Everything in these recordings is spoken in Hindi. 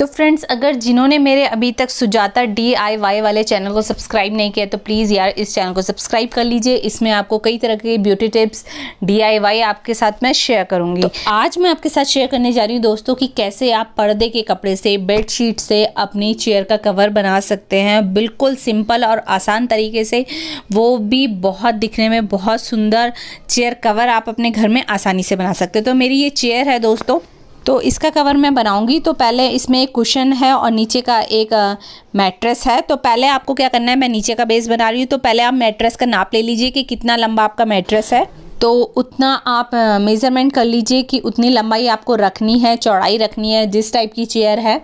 तो फ्रेंड्स अगर जिन्होंने मेरे अभी तक सुजाता डी वाले चैनल को सब्सक्राइब नहीं किया तो प्लीज़ यार इस चैनल को सब्सक्राइब कर लीजिए इसमें आपको कई तरह के ब्यूटी टिप्स डी आपके साथ मैं शेयर करूँगी तो आज मैं आपके साथ शेयर करने जा रही हूँ दोस्तों कि कैसे आप पर्दे के कपड़े से बेडशीट से अपनी चेयर का कवर बना सकते हैं बिल्कुल सिंपल और आसान तरीके से वो भी बहुत दिखने में बहुत सुंदर चेयर कवर आप अपने घर में आसानी से बना सकते हो तो मेरी ये चेयर है दोस्तों तो इसका कवर मैं बनाऊंगी तो पहले इसमें एक कुशन है और नीचे का एक मैट्रेस है तो पहले आपको क्या करना है मैं नीचे का बेस बना रही हूँ तो पहले आप मैट्रेस का नाप ले लीजिए कि कितना लंबा आपका मैट्रेस है तो उतना आप मेज़रमेंट कर लीजिए कि उतनी लंबाई आपको रखनी है चौड़ाई रखनी है जिस टाइप की चेयर है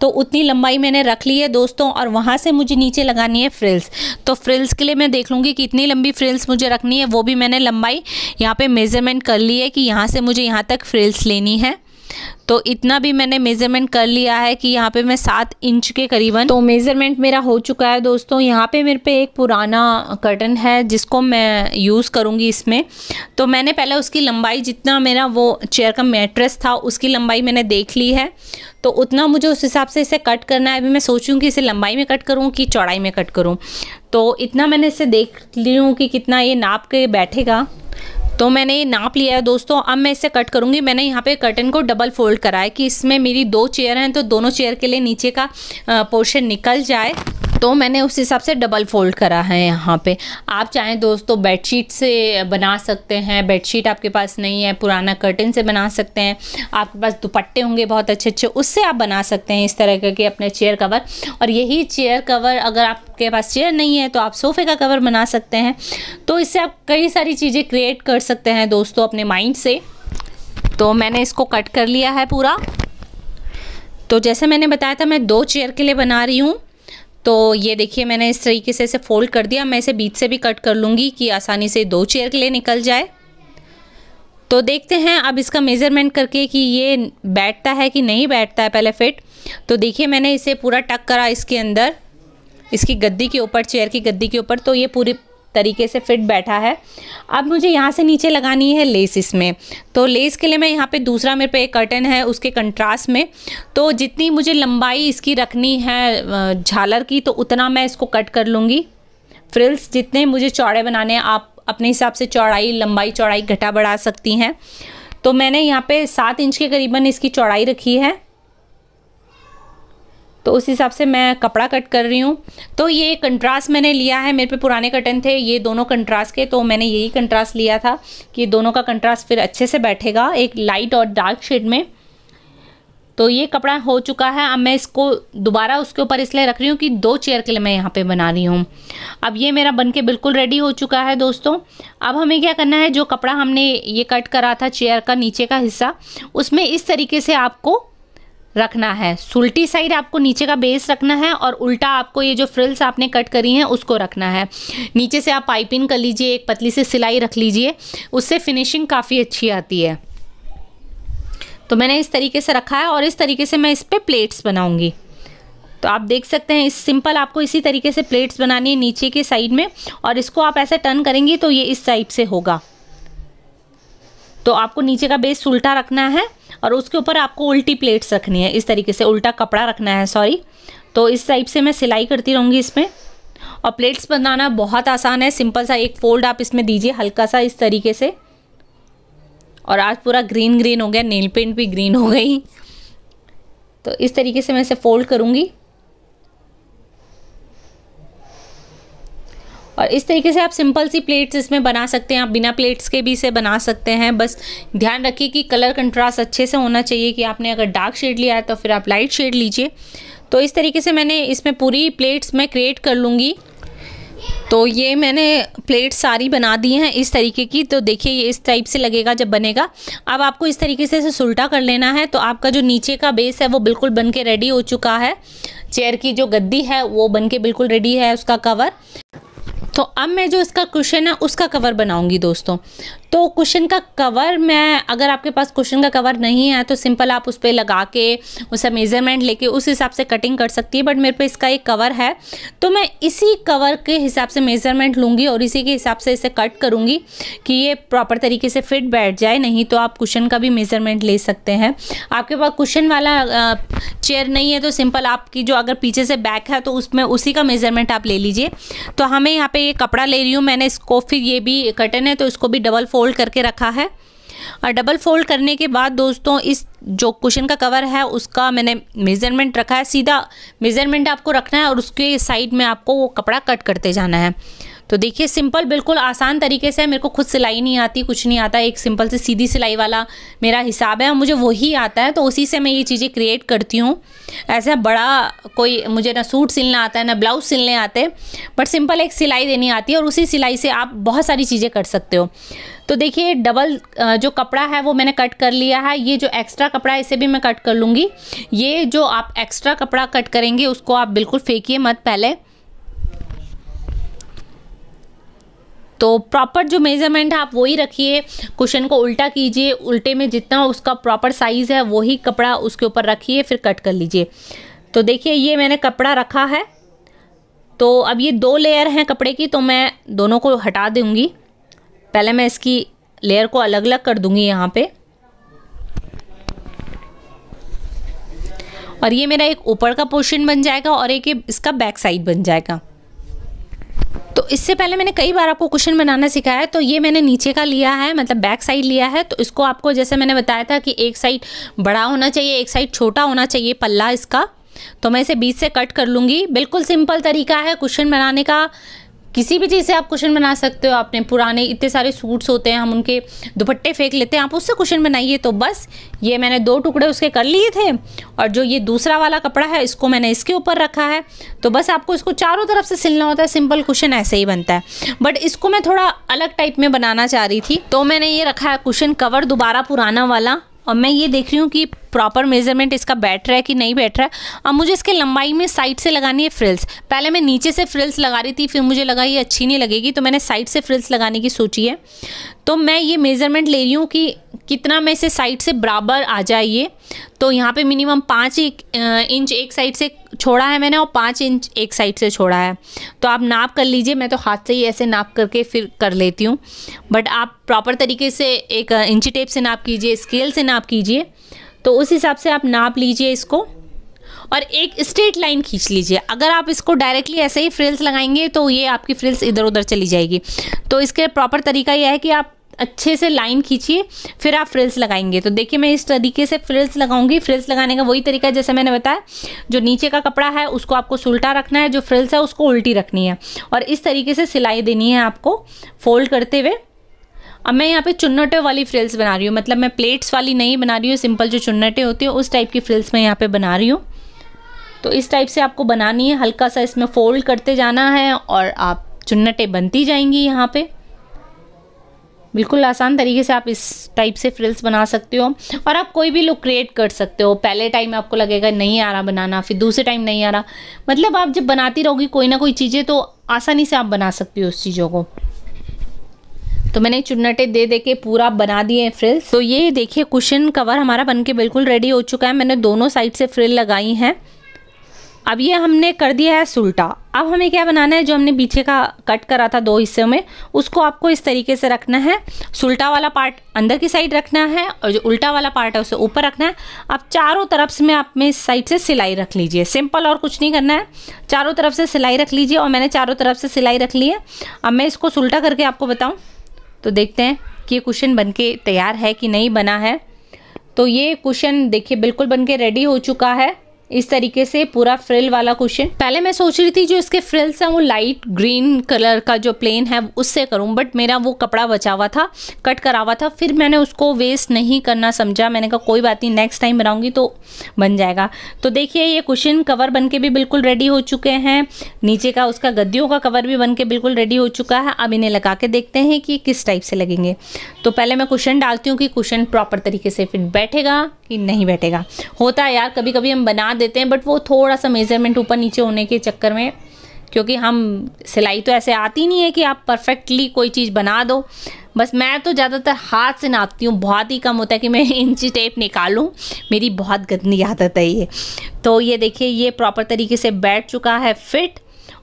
तो उतनी लंबाई मैंने रख ली है दोस्तों और वहाँ से मुझे नीचे लगानी है फ्रिल्स तो फ्रिल्स के लिए मैं देख लूँगी कि इतनी लंबी फ्रिल्स मुझे रखनी है वो भी मैंने लंबाई यहाँ पर मेज़रमेंट कर ली है कि यहाँ से मुझे यहाँ तक फ्रिल्स लेनी है तो इतना भी मैंने मेज़रमेंट कर लिया है कि यहाँ पे मैं सात इंच के करीबन तो मेज़रमेंट मेरा हो चुका है दोस्तों यहाँ पे मेरे पे एक पुराना कर्टन है जिसको मैं यूज़ करूँगी इसमें तो मैंने पहले उसकी लंबाई जितना मेरा वो चेयर का मेट्रेस था उसकी लंबाई मैंने देख ली है तो उतना मुझे उस हिसाब से इसे कट करना है अभी मैं सोचूँ कि इसे लंबाई में कट करूँ कि चौड़ाई में कट करूँ तो इतना मैंने इसे देख ली हूँ कि कितना ये नाप के बैठेगा तो मैंने ये नाप लिया है दोस्तों अब मैं इसे कट करूँगी मैंने यहाँ पे कर्टन को डबल फोल्ड करा है कि इसमें मेरी दो चेयर हैं तो दोनों चेयर के लिए नीचे का पोर्शन निकल जाए तो मैंने उस हिसाब से डबल फोल्ड करा है यहाँ पे आप चाहें दोस्तों बेडशीट से बना सकते हैं बेडशीट आपके पास नहीं है पुराना कर्टन से बना सकते हैं आपके पास दुपट्टे होंगे बहुत अच्छे अच्छे उससे आप बना सकते हैं इस तरह के अपने चेयर कवर और यही चेयर कवर अगर आपके पास चेयर नहीं है तो आप सोफे का कवर बना सकते हैं तो इससे आप कई सारी चीज़ें क्रिएट कर सकते हैं दोस्तों अपने माइंड से तो मैंने इसको कट कर लिया है पूरा तो जैसे मैंने बताया था मैं दो चेयर के लिए बना रही हूँ तो ये देखिए मैंने इस तरीके से इसे फोल्ड कर दिया मैं इसे बीच से भी कट कर लूँगी कि आसानी से दो चेयर के लिए निकल जाए तो देखते हैं अब इसका मेज़रमेंट करके कि ये बैठता है कि नहीं बैठता है पहले फिट तो देखिए मैंने इसे पूरा टक करा इसके अंदर इसकी गद्दी के ऊपर चेयर की गद्दी के ऊपर तो ये पूरी तरीके से फिट बैठा है अब मुझे यहाँ से नीचे लगानी है लेस इसमें तो लेस के लिए मैं यहाँ पे दूसरा मेरे पे एक कर्टन है उसके कंट्रास्ट में तो जितनी मुझे लंबाई इसकी रखनी है झालर की तो उतना मैं इसको कट कर लूँगी फ्रिल्स जितने मुझे चौड़े बनाने आप अपने हिसाब से चौड़ाई लंबाई चौड़ाई घटा बढ़ा सकती हैं तो मैंने यहाँ पे सात इंच के करीबन इसकी चौड़ाई रखी है तो उस हिसाब से मैं कपड़ा कट कर रही हूँ तो ये कंट्रास्ट मैंने लिया है मेरे पे पुराने कटन थे ये दोनों कंट्रास्ट के तो मैंने यही कंट्रास्ट लिया था कि दोनों का कंट्रास्ट फिर अच्छे से बैठेगा एक लाइट और डार्क शेड में तो ये कपड़ा हो चुका है अब मैं इसको दोबारा उसके ऊपर इसलिए रख रही हूँ कि दो चेयर के लिए मैं यहाँ पे बना रही हूँ अब ये मेरा बन के बिल्कुल रेडी हो चुका है दोस्तों अब हमें क्या करना है जो कपड़ा हमने ये कट करा था चेयर का नीचे का हिस्सा उसमें इस तरीके से आपको रखना है सुलटी साइड आपको नीचे का बेस रखना है और उल्टा आपको ये जो फ्रिल्स आपने कट करी हैं उसको रखना है नीचे से आप पाइपिंग कर लीजिए एक पतली से सिलाई रख लीजिए उससे फिनिशिंग काफ़ी अच्छी आती है तो मैंने इस तरीके से रखा है और इस तरीके से मैं इस पर प्लेट्स बनाऊँगी तो आप देख सकते हैं इस सिंपल आपको इसी तरीके से प्लेट्स बनानी है नीचे के साइड में और इसको आप ऐसे टर्न करेंगी तो ये इस टाइप से होगा तो आपको नीचे का बेस उल्टा रखना है और उसके ऊपर आपको उल्टी प्लेट्स रखनी है इस तरीके से उल्टा कपड़ा रखना है सॉरी तो इस टाइप से मैं सिलाई करती रहूँगी इसमें और प्लेट्स बनाना बहुत आसान है सिंपल सा एक फोल्ड आप इसमें दीजिए हल्का सा इस तरीके से और आज पूरा ग्रीन ग्रीन हो गया नेल पेंट भी ग्रीन हो गई तो इस तरीके से मैं इसे फोल्ड करूँगी और इस तरीके से आप सिंपल सी प्लेट्स इसमें बना सकते हैं आप बिना प्लेट्स के भी इसे बना सकते हैं बस ध्यान रखिए कि कलर कंट्रास्ट अच्छे से होना चाहिए कि आपने अगर डार्क शेड लिया है तो फिर आप लाइट शेड लीजिए तो इस तरीके से मैंने इसमें पूरी प्लेट्स मैं क्रिएट कर लूँगी तो ये मैंने प्लेट सारी बना दी हैं इस तरीके की तो देखिए ये इस टाइप से लगेगा जब बनेगा अब आपको इस तरीके से इसे सुलटा कर लेना है तो आपका जो नीचे का बेस है वो बिल्कुल बन के रेडी हो चुका है चेयर की जो गद्दी है वो बन के बिल्कुल रेडी है उसका कवर तो अब मैं जो इसका क्वेश्चन है उसका कवर बनाऊंगी दोस्तों तो क्वेश्चन का कवर मैं अगर आपके पास क्वेश्चन का कवर नहीं है तो सिंपल आप उस पर लगा के उसे मेज़रमेंट लेके उस हिसाब से कटिंग कर सकती है बट मेरे पे इसका एक कवर है तो मैं इसी कवर के हिसाब से मेज़रमेंट लूँगी और इसी के हिसाब से इसे कट करूँगी कि ये प्रॉपर तरीके से फिट बैठ जाए नहीं तो आप क्वेश्चन का भी मेज़रमेंट ले सकते हैं आपके पास क्वेश्चन वाला चेयर नहीं है तो सिंपल आपकी जो अगर पीछे से बैक है तो उसमें उसी का मेज़रमेंट आप ले लीजिए तो हमें यहाँ पर ये कपड़ा ले रही हूँ मैंने इसको फिर ये भी कटन है तो इसको भी डबल फोल्ड करके रखा है और डबल फोल्ड करने के बाद दोस्तों इस जो कुशन का कवर है उसका मैंने मेज़रमेंट रखा है सीधा मेज़रमेंट आपको रखना है और उसके साइड में आपको वो कपड़ा कट करते जाना है तो देखिए सिंपल बिल्कुल आसान तरीके से है मेरे को खुद सिलाई नहीं आती कुछ नहीं आता एक सिंपल से सीधी सिलाई वाला मेरा हिसाब है और मुझे वही आता है तो उसी से मैं ये चीज़ें क्रिएट करती हूँ ऐसा बड़ा कोई मुझे ना सूट सिलना आता है ना ब्लाउज सिलने आते बट सिंपल एक सिलाई देनी आती है और उसी सिलाई से आप बहुत सारी चीज़ें कर सकते हो तो देखिए डबल जो कपड़ा है वो मैंने कट कर लिया है ये जो एक्स्ट्रा कपड़ा है इसे भी मैं कट कर लूँगी ये जो आप एक्स्ट्रा कपड़ा कट करेंगे उसको आप बिल्कुल फेंकिए मत पहले तो प्रॉपर जो मेज़रमेंट है आप वही रखिए कुशन को उल्टा कीजिए उल्टे में जितना उसका प्रॉपर साइज़ है वही कपड़ा उसके ऊपर रखिए फिर कट कर लीजिए तो देखिए ये मैंने कपड़ा रखा है तो अब ये दो लेयर हैं कपड़े की तो मैं दोनों को हटा दूँगी पहले मैं इसकी लेयर को अलग अलग कर दूँगी यहाँ पर और ये मेरा एक ऊपर का पोर्शन बन जाएगा और एक इसका बैक साइड बन जाएगा इससे पहले मैंने कई बार आपको कुशन बनाना सिखाया है तो ये मैंने नीचे का लिया है मतलब बैक साइड लिया है तो इसको आपको जैसे मैंने बताया था कि एक साइड बड़ा होना चाहिए एक साइड छोटा होना चाहिए पल्ला इसका तो मैं इसे बीच से कट कर लूँगी बिल्कुल सिंपल तरीका है कुशन बनाने का किसी भी चीज़ से आप क्वेश्चन बना सकते हो आपने पुराने इतने सारे सूट्स होते हैं हम उनके दुपट्टे फेंक लेते हैं आप उससे क्वेश्चन बनाइए तो बस ये मैंने दो टुकड़े उसके कर लिए थे और जो ये दूसरा वाला कपड़ा है इसको मैंने इसके ऊपर रखा है तो बस आपको इसको चारों तरफ से सिलना होता है सिंपल क्वेश्चन ऐसे ही बनता है बट इसको मैं थोड़ा अलग टाइप में बनाना चाह रही थी तो मैंने ये रखा है क्वेश्चन कवर दोबारा पुराना वाला और मैं ये देख रही हूँ कि प्रॉपर मेजरमेंट इसका बैठ रहा है कि नहीं बैठ रहा है अब मुझे इसके लंबाई में साइड से लगानी है फ्रिल्स पहले मैं नीचे से फ्रिल्स लगा रही थी फिर मुझे लगा ये अच्छी नहीं लगेगी तो मैंने साइड से फ्रिल्स लगाने की सोची है तो मैं ये मेज़रमेंट ले रही हूँ कि कितना में से साइड से बराबर आ जाइए तो यहाँ पे मिनिमम पाँच इंच एक साइड से छोड़ा है मैंने और पाँच इंच एक साइड से छोड़ा है तो आप नाप कर लीजिए मैं तो हाथ से ही ऐसे नाप करके फिर कर लेती हूँ बट आप प्रॉपर तरीके से एक इंची टेप से नाप कीजिए स्केल से नाप कीजिए तो उस हिसाब से आप नाप लीजिए इसको और एक स्ट्रेट लाइन खींच लीजिए अगर आप इसको डायरेक्टली ऐसे ही फ्रिल्स लगाएंगे तो ये आपकी फ्रिल्स इधर उधर चली जाएगी तो इसके प्रॉपर तरीका यह है कि आप अच्छे से लाइन खींचिए फिर आप फ्रिल्स लगाएंगे तो देखिए मैं इस तरीके से फ्रिल्स लगाऊंगी फ्रिल्स लगाने का वही तरीका जैसे मैंने बताया जो नीचे का कपड़ा है उसको आपको सुलटा रखना है जो फ्रिल्स है उसको उल्टी रखनी है और इस तरीके से सिलाई देनी है आपको फोल्ड करते हुए अब मैं यहाँ पे चुन्नटे वाली फ्रिल्स बना रही हूँ मतलब मैं प्लेट्स वाली नहीं बना रही हूँ सिंपल जो चुन्नटे होती है उस टाइप की फ्रिल्स मैं यहाँ पे बना रही हूँ तो इस टाइप से आपको बनानी है हल्का सा इसमें फोल्ड करते जाना है और आप चुन्नटे बनती जाएंगी यहाँ पे बिल्कुल आसान तरीके से आप इस टाइप से फ्रिल्स बना सकते हो और आप कोई भी लुक क्रिएट कर सकते हो पहले टाइम आपको लगेगा नहीं आ रहा बनाना फिर दूसरे टाइम नहीं आ रहा मतलब आप जब बनाती रहोगी कोई ना कोई चीज़ें तो आसानी से आप बना सकती हो उस चीज़ों को तो मैंने चुन्नटे दे दे के पूरा बना दिए हैं फ्रिल्स तो ये देखिए कुशन कवर हमारा बन के बिल्कुल रेडी हो चुका है मैंने दोनों साइड से फ्रिल लगाई हैं अब ये हमने कर दिया है सुलटा अब हमें क्या बनाना है जो हमने पीछे का कट करा था दो हिस्सों में उसको आपको इस तरीके से रखना है सुलटा वाला पार्ट अंदर की साइड रखना है और जो उल्टा वाला पार्ट है उसे ऊपर रखना है अब चारों तरफ से मैं आप में इस साइड से सिलाई रख लीजिए सिंपल और कुछ नहीं करना है चारों तरफ से सिलाई रख लीजिए और मैंने चारों तरफ से सिलाई रख ली है अब मैं इसको सुलटा करके आपको बताऊँ तो देखते हैं कि ये क्वेश्चन बन के तैयार है कि नहीं बना है तो ये क्वेश्चन देखिए बिल्कुल बन के रेडी हो चुका है इस तरीके से पूरा फ्रिल वाला क्वेश्चन पहले मैं सोच रही थी जो इसके फ्रिल्स हैं वो लाइट ग्रीन कलर का जो प्लेन है उससे करूँ बट मेरा वो कपड़ा बचा हुआ था कट करा हुआ था फिर मैंने उसको वेस्ट नहीं करना समझा मैंने कहा कोई बात नहीं नेक्स्ट टाइम बनाऊँगी तो बन जाएगा तो देखिए ये क्वेश्चन कवर बन के भी बिल्कुल रेडी हो चुके हैं नीचे का उसका गद्दियों का कवर भी बन के बिल्कुल रेडी हो चुका है अब इन्हें लगा के देखते हैं कि किस टाइप से लगेंगे तो पहले मैं क्वेश्चन डालती हूँ कि क्वेश्चन प्रॉपर तरीके से फिट बैठेगा कि नहीं बैठेगा होता है यार कभी कभी हम बना देते हैं बट वो थोड़ा सा मेज़रमेंट ऊपर नीचे होने के चक्कर में क्योंकि हम सिलाई तो ऐसे आती नहीं है कि आप परफेक्टली कोई चीज़ बना दो बस मैं तो ज़्यादातर हाथ से नापती हूँ बहुत ही कम होता है कि मैं इंची टेप निकालूँ मेरी बहुत गंदी आदत है ये तो ये देखिए ये प्रॉपर तरीके से बैठ चुका है फिट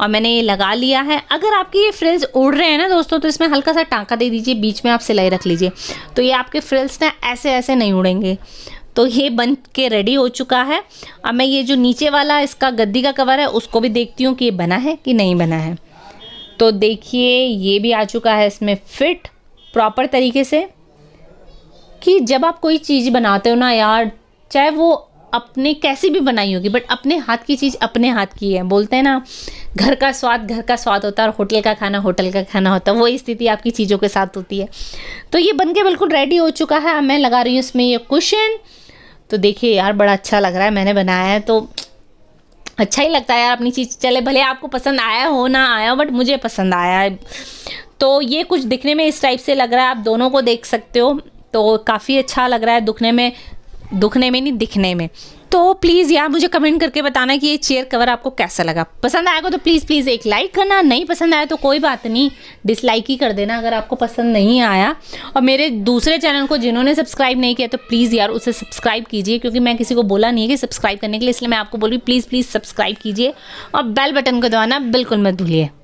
और मैंने ये लगा लिया है अगर आपके ये फ्रिल्स उड़ रहे हैं ना दोस्तों तो इसमें हल्का सा टाँका दे दीजिए बीच में आप सिलाई रख लीजिए तो ये आपके फ्रिल्स ना ऐसे ऐसे नहीं उड़ेंगे तो ये बन के रेडी हो चुका है अब मैं ये जो नीचे वाला इसका गद्दी का कवर है उसको भी देखती हूँ कि ये बना है कि नहीं बना है तो देखिए ये भी आ चुका है इसमें फिट प्रॉपर तरीके से कि जब आप कोई चीज़ बनाते हो ना यार चाहे वो अपने कैसी भी बनाई होगी बट अपने हाथ की चीज़ अपने हाथ की है बोलते हैं ना घर का स्वाद घर का स्वाद होता है और होटल का खाना होटल का खाना होता है वही स्थिति आपकी चीज़ों के साथ होती है तो ये बन के बिल्कुल रेडी हो चुका है मैं लगा रही हूँ इसमें ये कुशन तो देखिए यार बड़ा अच्छा लग रहा है मैंने बनाया है तो अच्छा ही लगता है यार अपनी चीज़ चले भले आपको पसंद आया हो ना आया हो बट मुझे पसंद आया है तो ये कुछ दिखने में इस टाइप से लग रहा है आप दोनों को देख सकते हो तो काफ़ी अच्छा लग रहा है दुखने में दुखने में नहीं दिखने में तो प्लीज़ यार मुझे कमेंट करके बताना कि ये चेयर कवर आपको कैसा लगा पसंद आएगा तो प्लीज़ प्लीज़ एक लाइक करना नहीं पसंद आया तो कोई बात नहीं डिसलाइक ही कर देना अगर आपको पसंद नहीं आया और मेरे दूसरे चैनल को जिन्होंने सब्सक्राइब नहीं किया तो प्लीज़ यार उसे सब्सक्राइब कीजिए क्योंकि मैं किसी को बोला नहीं है कि सब्सक्राइब करने के लिए इसलिए मैं आपको बोल रही प्लीज़ प्लीज़ सब्सक्राइब कीजिए और बेल बटन को दबाना बिल्कुल मत भूलिए